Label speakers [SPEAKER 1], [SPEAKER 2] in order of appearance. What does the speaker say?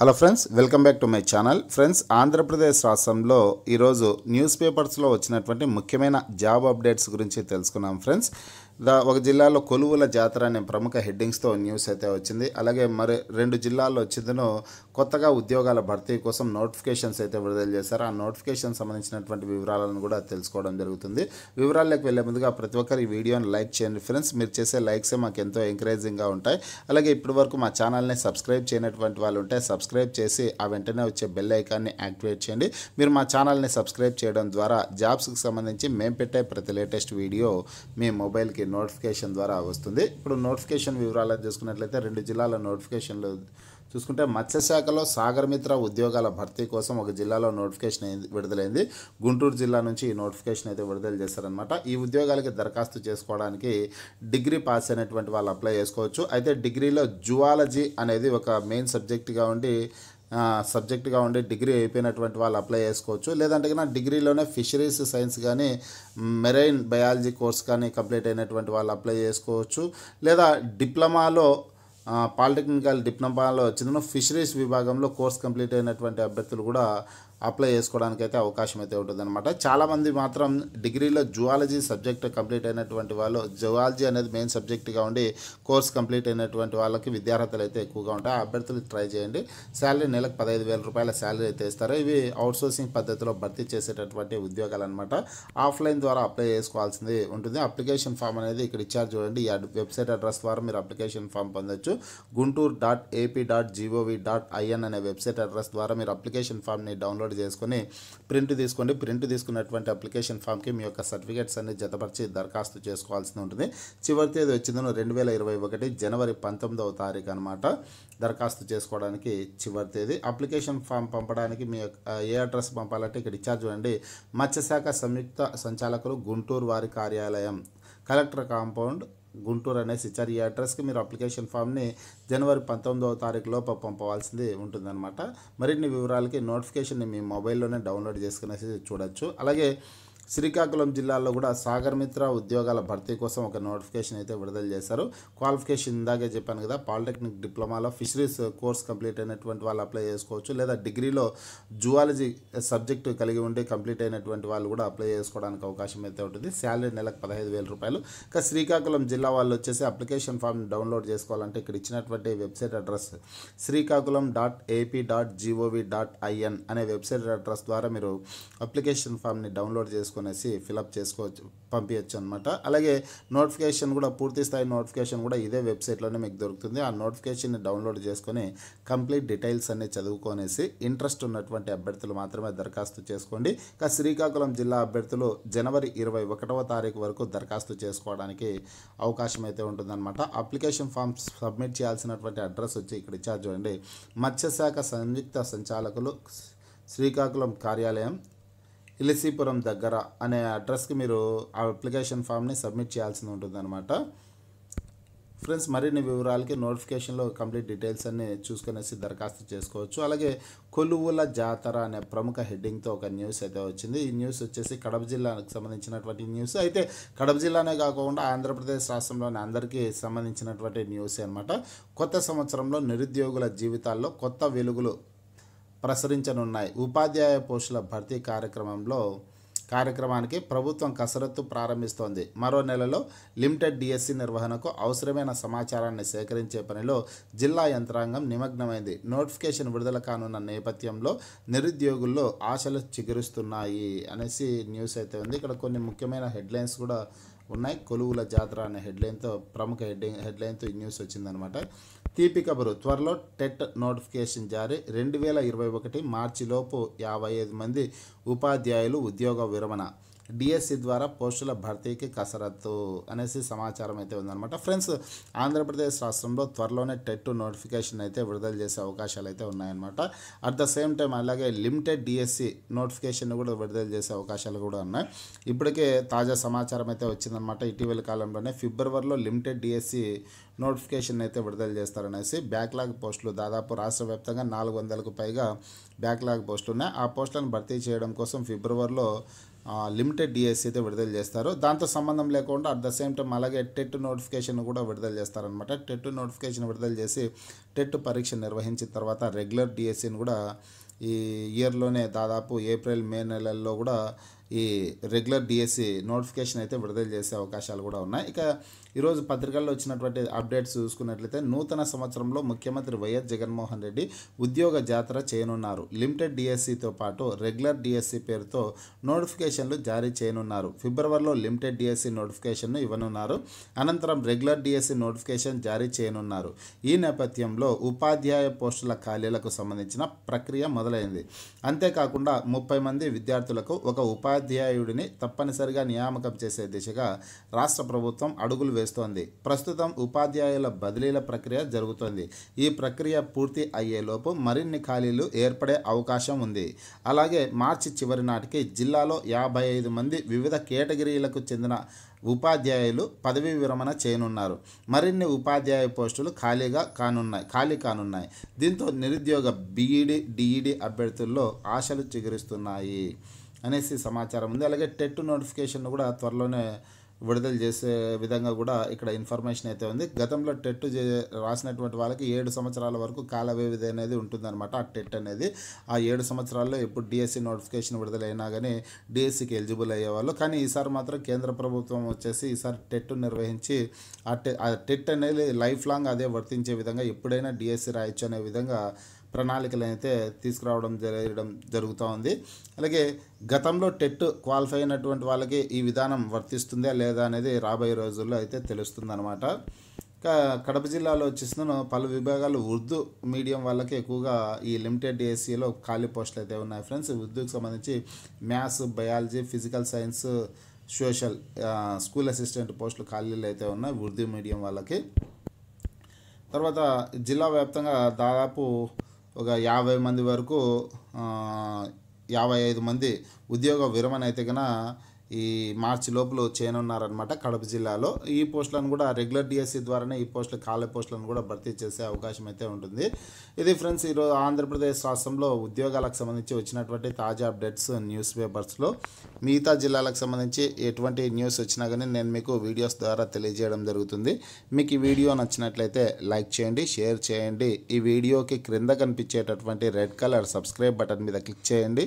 [SPEAKER 1] hello friends welcome back to my channel friends Andhra Pradesh రాష్ట్రంలో ఈరోజు news పేపర్స్లో వచ్చినటువంటి ముఖ్యమైన జాబ్ అప్డేట్స్ గురించి తెలుసుకున్నాం ఫ్రెండ్స్ దా ఒక జిల్లాలో కొలువుల జాతర అనే ప్రముఖ హెడ్డింగ్స్తో న్యూస్ అయితే వచ్చింది అలాగే మరి రెండు జిల్లాల్లో వచ్చిందను కొత్తగా ఉద్యోగాల భర్తీ కోసం నోటిఫికేషన్స్ అయితే విడుదల చేశారు ఆ నోటిఫికేషన్ సంబంధించినటువంటి వివరాలను కూడా తెలుసుకోవడం జరుగుతుంది వివరాల్లోకి వెళ్ళే ముందుగా ప్రతి ఒక్కరు ఈ వీడియోని లైక్ చేయండి ఫ్రెండ్స్ మీరు చేసే లైక్సే మాకు ఎంతో ఎంకరేజింగ్గా ఉంటాయి అలాగే ఇప్పటి వరకు మా ఛానల్ని సబ్స్క్రైబ్ చేయనటువంటి వాళ్ళు ఉంటే సబ్స్క్రైబ్ చేసి ఆ వెంటనే వచ్చే బెల్ ఐకాన్ని యాక్టివేట్ చేయండి మీరు మా ఛానల్ని సబ్స్క్రైబ్ చేయడం ద్వారా జాబ్స్కి సంబంధించి మేము పెట్టే ప్రతి లేటెస్ట్ వీడియో మీ మొబైల్కి నోటిఫికేషన్ ద్వారా వస్తుంది ఇప్పుడు నోటిఫికేషన్ వివరాలు చూసుకున్నట్లయితే రెండు జిల్లాల నోటిఫికేషన్లు చూసుకుంటే మత్స్యశాఖలో సాగరమిత్ర ఉద్యోగాల భర్తీ కోసం ఒక జిల్లాలో నోటిఫికేషన్ విడుదలైంది గుంటూరు జిల్లా నుంచి ఈ నోటిఫికేషన్ అయితే విడుదల చేశారనమాట ఈ ఉద్యోగాలకి దరఖాస్తు చేసుకోవడానికి డిగ్రీ పాస్ అయినటువంటి వాళ్ళు అప్లై చేసుకోవచ్చు అయితే డిగ్రీలో జువాలజీ అనేది ఒక మెయిన్ సబ్జెక్ట్గా ఉండి సబ్జెక్ట్గా ఉండి డిగ్రీ అయిపోయినటువంటి వాళ్ళు అప్లై చేసుకోవచ్చు లేదంటే నా డిగ్రీలోనే ఫిషరీస్ సైన్స్ కానీ మెరైన్ బయాలజీ కోర్స్ కానీ కంప్లీట్ అయినటువంటి వాళ్ళు అప్లై చేసుకోవచ్చు లేదా డిప్లొమాలో పాలిటెక్నికల్ డిప్లొమాలో వచ్చిన ఫిషరీస్ విభాగంలో కోర్స్ కంప్లీట్ అయినటువంటి అభ్యర్థులు కూడా అప్లై చేసుకోవడానికి అయితే అవకాశం అయితే ఉంటుందన్నమాట చాలామంది మాత్రం డిగ్రీలో జువాలజీ సబ్జెక్ట్ కంప్లీట్ అయినటువంటి వాళ్ళు జువాలజీ అనేది మెయిన్ సబ్జెక్ట్గా ఉండి కోర్స్ కంప్లీట్ అయినటువంటి వాళ్ళకి విద్యార్హతలు అయితే ఎక్కువగా ఉంటాయి అభ్యర్థులు ట్రై చేయండి శాలరీ నెలకు పదహైదు వేల రూపాయల శాలరీ అయితే ఇస్తారు ఇవి అవుట్సోర్సింగ్ పద్ధతిలో భర్తీ చేసేటటువంటి ఉద్యోగాలు అనమాట ఆఫ్లైన్ ద్వారా అప్లై చేసుకోవాల్సింది ఉంటుంది అప్లికేషన్ ఫామ్ అనేది ఇక్కడ ఇచ్చారు చూడండి ఈ వెబ్సైట్ అడ్రస్ ద్వారా మీరు అప్లికేషన్ ఫామ్ పొందొచ్చు Guntur dot AP dot GOV dot IN అనే వెబ్సైట్ అడ్రస్ ద్వారా మీరు అప్లికేషన్ ఫామ్ని డౌన్లోడ్ డౌన్లోడ్ చేసుకొని ప్రింట్ తీసుకోండి ప్రింట్ తీసుకున్నటువంటి అప్లికేషన్ ఫామ్కి మీ యొక్క సర్టిఫికేట్స్ అన్ని జతపరిచి దరఖాస్తు చేసుకోవాల్సి ఉంటుంది చివరి తేదీ వచ్చిందో రెండు వేల ఇరవై ఒకటి జనవరి పంతొమ్మిదవ తారీఖు అనమాట దరఖాస్తు చేసుకోవడానికి చివరి తేదీ అప్లికేషన్ ఫామ్ పంపడానికి మీ యొక్క ఏ అడ్రస్ పంపాలంటే ఇక్కడ ఇచ్చారు చూడండి మత్స్యశాఖ సంయుక్త సంచాలకులు గుంటూరు వారి కార్యాలయం కలెక్టర్ కాంపౌండ్ గుంటూరు అనేసి ఇచ్చారు ఈ అడ్రస్కి మీరు అప్లికేషన్ ఫామ్ని జనవరి పంతొమ్మిదవ తారీఖు లోపు పంపవలసింది ఉంటుందన్నమాట మరిన్ని వివరాలకి నోటిఫికేషన్ని మీ మొబైల్లోనే డౌన్లోడ్ చేసుకునేసి చూడొచ్చు అలాగే శ్రీకాకుళం జిల్లాలో కూడా సాగర్ మిత్ర ఉద్యోగాల భర్తీ కోసం ఒక నోటిఫికేషన్ అయితే విడుదల చేశారు క్వాలిఫికేషన్ ఇందాకే చెప్పాను కదా పాలిటెక్నిక్ డిప్లొమాలో ఫిషరీస్ కోర్స్ కంప్లీట్ అయినటువంటి వాళ్ళు అప్లై చేసుకోవచ్చు లేదా డిగ్రీలో జువాలజీ సబ్జెక్టు కలిగి ఉండి కంప్లీట్ అయినటువంటి వాళ్ళు కూడా అప్లై చేసుకోవడానికి అవకాశం అయితే ఉంటుంది శాలరీ నెలకు పదహైదు వేల రూపాయలు ఇంకా శ్రీకాకుళం జిల్లా వాళ్ళు వచ్చేసి అప్లికేషన్ ఫామ్ డౌన్లోడ్ చేసుకోవాలంటే ఇక్కడ ఇచ్చినటువంటి website address Srikakulam dot AP dot GOV dot IN అనే వెబ్సైట్ అడ్రస్ ద్వారా మీరు అప్లికేషన్ ఫామ్ని డౌన్లోడ్ చేసుకో చేసుకునేసి ఫిలప్ చేసుకోవచ్చు పంపించచ్చు అనమాట అలాగే నోటిఫికేషన్ కూడా పూర్తి స్థాయి నోటిఫికేషన్ కూడా ఇదే వెబ్సైట్లోనే మీకు దొరుకుతుంది ఆ నోటిఫికేషన్ని డౌన్లోడ్ చేసుకొని కంప్లీట్ డీటెయిల్స్ అన్ని చదువుకొనేసి ఇంట్రెస్ట్ ఉన్నటువంటి అభ్యర్థులు మాత్రమే దరఖాస్తు చేసుకోండి ఇక శ్రీకాకుళం జిల్లా అభ్యర్థులు జనవరి ఇరవై ఒకటవ తారీఖు వరకు దరఖాస్తు చేసుకోవడానికి అవకాశం అయితే ఉంటుందన్నమాట అప్లికేషన్ ఫామ్ సబ్మిట్ చేయాల్సినటువంటి అడ్రస్ వచ్చి ఇక్కడ ఇచ్చారు చూడండి మత్స్యశాఖ సంయుక్త సంచాలకులు శ్రీకాకుళం కార్యాలయం ఇలిసీపురం దగ్గర అనే అడ్రస్కి మీరు ఆ అప్లికేషన్ ఫామ్ని సబ్మిట్ చేయాల్సి ఉంటుందన్నమాట ఫ్రెండ్స్ మరిన్ని వివరాలకి నోటిఫికేషన్లో కంప్లీట్ డీటెయిల్స్ అన్ని చూసుకునేసి దరఖాస్తు చేసుకోవచ్చు అలాగే కొలువుల జాతర అనే ప్రముఖ హెడ్డింగ్తో ఒక న్యూస్ అయితే వచ్చింది ఈ న్యూస్ వచ్చేసి కడప జిల్లాకు సంబంధించినటువంటి న్యూస్ అయితే కడప జిల్లానే కాకుండా ఆంధ్రప్రదేశ్ రాష్ట్రంలోని అందరికీ సంబంధించినటువంటి న్యూస్ అనమాట కొత్త సంవత్సరంలో నిరుద్యోగుల జీవితాల్లో కొత్త వెలుగులు ప్రసరించనున్నాయి ఉపాధ్యాయ పోస్టుల భర్తీ కార్యక్రమంలో కార్యక్రమానికి ప్రభుత్వం కసరత్తు ప్రారంభిస్తోంది మరో నెలలో లిమిటెడ్ డిఎస్సి నిర్వహణకు అవసరమైన సమాచారాన్ని సేకరించే పనిలో జిల్లా యంత్రాంగం నిమగ్నమైంది నోటిఫికేషన్ విడుదల కానున్న నేపథ్యంలో నిరుద్యోగుల్లో ఆశలు చిగురుస్తున్నాయి అనేసి న్యూస్ అయితే ఉంది ఇక్కడ కొన్ని ముఖ్యమైన హెడ్లైన్స్ కూడా ఉన్నాయి కొలువుల జాతర అనే హెడ్లైన్తో ప్రముఖ హెడ్ హెడ్లైన్తో ఈ న్యూస్ వచ్చిందనమాట తీపి కబురు త్వరలో టెట్ నోటిఫికేషన్ జారీ రెండు వేల ఇరవై ఒకటి మార్చిలోపు యాభై ఐదు మంది ఉపాధ్యాయులు ఉద్యోగ విరమణ డిఎస్సి e ద్వారా పోస్టుల భర్తీకి కసరత్తు అనేసి సమాచారం అయితే ఉందన్నమాట ఫ్రెండ్స్ ఆంధ్రప్రదేశ్ రాష్ట్రంలో త్వరలోనే టెట్ నోటిఫికేషన్ అయితే విడుదల చేసే అవకాశాలు అయితే ఉన్నాయన్నమాట అట్ ద సేమ్ టైం అలాగే లిమిటెడ్ డిఎస్సి e నోటిఫికేషన్ కూడా విడుదల చేసే అవకాశాలు కూడా ఉన్నాయి ఇప్పటికే తాజా సమాచారం అయితే వచ్చిందనమాట ఇటీవల కాలంలోనే ఫిబ్రవరిలో లిమిటెడ్ డిఎస్సి e నోటిఫికేషన్ అయితే విడుదల చేస్తారనేసి బ్యాక్లాగ్ పోస్టులు దాదాపు రాష్ట్ర వ్యాప్తంగా నాలుగు వందలకు పైగా బ్యాక్లాగ్ పోస్టులు ఉన్నాయి ఆ పోస్టులను భర్తీ చేయడం కోసం ఫిబ్రవరిలో లిమిటెడ్ డిఎస్ e అయితే విడుదల చేస్తారు దాంతో సంబంధం లేకుండా అట్ ద సేమ్ టైం అలాగే టెట్ నోటిఫికేషన్ కూడా విడుదల చేస్తారనమాట టెట్ నోటిఫికేషన్ విడుదల చేసి టెట్ పరీక్ష నిర్వహించిన తర్వాత రెగ్యులర్ డిఎస్సిని e కూడా ఈ ఇయర్లోనే దాదాపు ఏప్రిల్ మే నెలల్లో కూడా ఈ రెగ్యులర్ డిఎస్సి నోటిఫికేషన్ అయితే విడుదల చేసే అవకాశాలు కూడా ఉన్నాయి ఇక ఈరోజు పత్రికల్లో వచ్చినటువంటి అప్డేట్స్ చూసుకున్నట్లయితే నూతన సంవత్సరంలో ముఖ్యమంత్రి వైఎస్ జగన్మోహన్ రెడ్డి ఉద్యోగ జాతర చేయనున్నారు లిమిటెడ్ డిఎస్సితో పాటు రెగ్యులర్ డిఎస్సి పేరుతో నోటిఫికేషన్లు జారీ చేయనున్నారు ఫిబ్రవరిలో లిమిటెడ్ డిఎస్సి నోటిఫికేషన్ను ఇవ్వనున్నారు అనంతరం రెగ్యులర్ డిఎస్సి నోటిఫికేషన్ జారీ చేయనున్నారు ఈ నేపథ్యంలో ఉపాధ్యాయ పోస్టుల ఖాళీలకు సంబంధించిన ప్రక్రియ మొదలు మొదలైంది అంతేకాకుండా ముప్పై మంది విద్యార్థులకు ఒక ఉపాధ్యాయుడిని తప్పనిసరిగా నియామకం చేసే దిశగా రాష్ట్ర ప్రభుత్వం అడుగులు వేస్తోంది ప్రస్తుతం ఉపాధ్యాయుల బదిలీల ప్రక్రియ జరుగుతోంది ఈ ప్రక్రియ పూర్తి అయ్యేలోపు మరిన్ని ఖాళీలు ఏర్పడే అవకాశం ఉంది అలాగే మార్చి చివరి నాటికి జిల్లాలో యాభై ఐదు మంది వివిధ కేటగిరీలకు చెందిన ఉపాధ్యాయులు పదవీ విరమణ చేయనున్నారు మరిన్ని ఉపాధ్యాయ పోస్టులు ఖాళీగా కానున్నాయి ఖాళీ కానున్నాయి దీంతో నిరుద్యోగ బీఈడి డిఈడి అభ్యర్థుల్లో ఆశలు చిగురిస్తున్నాయి అనేసి సమాచారం ఉంది అలాగే టెట్ నోటిఫికేషన్ కూడా త్వరలోనే విడుదల చేసే విధంగా కూడా ఇక్కడ ఇన్ఫర్మేషన్ అయితే ఉంది గతంలో టెట్ రాసినటువంటి వాళ్ళకి ఏడు సంవత్సరాల వరకు కాల వ్యవధి అనేది ఉంటుందన్నమాట ఆ టెట్ అనేది ఆ ఏడు సంవత్సరాల్లో ఎప్పుడు డిఎస్సి నోటిఫికేషన్ విడుదలైనా కానీ డిఎస్సికి ఎలిజిబుల్ అయ్యేవాళ్ళు కానీ ఈసారి మాత్రం కేంద్ర ప్రభుత్వం వచ్చేసి ఈసారి టెట్ నిర్వహించి ఆ టె ఆ టెట్ అనేది లైఫ్ లాంగ్ అదే వర్తించే విధంగా ఎప్పుడైనా డిఎస్సి రాయొచ్చు అనే విధంగా ప్రణాళికలు అయితే తీసుకురావడం జరగడం జరుగుతూ ఉంది అలాగే గతంలో టెట్ క్వాలిఫై అయినటువంటి వాళ్ళకి ఈ విధానం వర్తిస్తుందా లేదా అనేది రాబోయే రోజుల్లో అయితే తెలుస్తుందన్నమాట కడప జిల్లాలో వచ్చేసిన పలు విభాగాలు ఉర్దూ మీడియం వాళ్ళకి ఎక్కువగా ఈ లిమిటెడ్ ఏసీలో ఖాళీ పోస్టులు అయితే ఉన్నాయి ఫ్రెండ్స్ ఉర్దూకి సంబంధించి maths biology physical science social school assistant పోస్టులు ఖాళీలు అయితే ఉన్నాయి ఉర్దూ మీడియం వాళ్ళకి తర్వాత జిల్లా వ్యాప్తంగా దాదాపు ఒక యాభై మంది వరకు యాభై ఐదు మంది ఉద్యోగ విరమణ అయితే కన్నా ఈ మార్చి లోపల చేయనున్నారనమాట కడప జిల్లాలో ఈ పోస్టులను కూడా రెగ్యులర్ డిఎస్సి ద్వారానే ఈ పోస్టులు ఖాళీ పోస్టులను కూడా భర్తీ చేసే అవకాశం అయితే ఉంటుంది ఇది ఫ్రెండ్స్ ఈరోజు ఆంధ్రప్రదేశ్ రాష్ట్రంలో ఉద్యోగాలకు సంబంధించి వచ్చినటువంటి తాజా అప్డేట్స్ న్యూస్ పేపర్స్లో మిగతా జిల్లాలకు సంబంధించి ఎటువంటి న్యూస్ వచ్చినా కానీ నేను మీకు వీడియోస్ ద్వారా తెలియజేయడం జరుగుతుంది మీకు ఈ వీడియో నచ్చినట్లయితే లైక్ చేయండి షేర్ చేయండి ఈ వీడియోకి క్రింద కనిపించేటటువంటి రెడ్ కలర్ సబ్స్క్రైబ్ బటన్ మీద క్లిక్ చేయండి